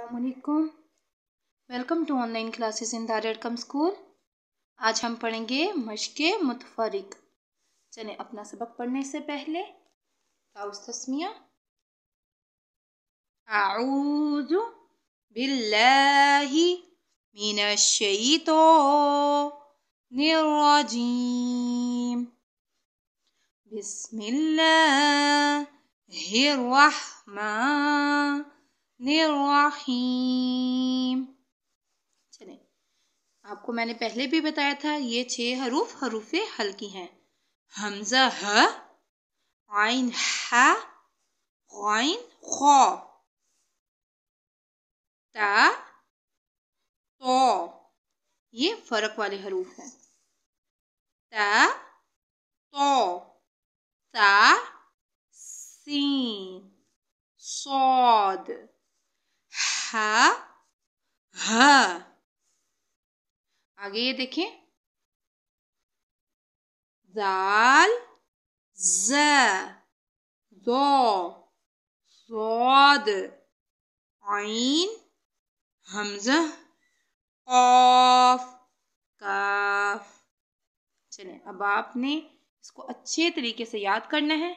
असलकुम welcome to online classes in दार कम स्कूल आज हम पढ़ेंगे मशक मुतफरक चले अपना सबक पढ़ने से पहले काउस तस्मिया आऊज बिल्लाहि मिनश्शैतो निर्रजीम बिस्मिल्लाहिर्रहमान रहीम चले आपको मैंने पहले भी बताया था ये छह हरूफ हरूफ हल्की हैं हमजा ह आइन खो ता तो ये फर्क वाले हरूफ हैं ता तो ता सीन सौद हा हा आगे ये देखें दाल ज दो सौद आइन हमज ऑफ काफ चले अब आपने इसको अच्छे तरीके से याद करना है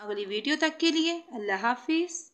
अगली वीडियो तक के लिए अल्लाह हाफिज़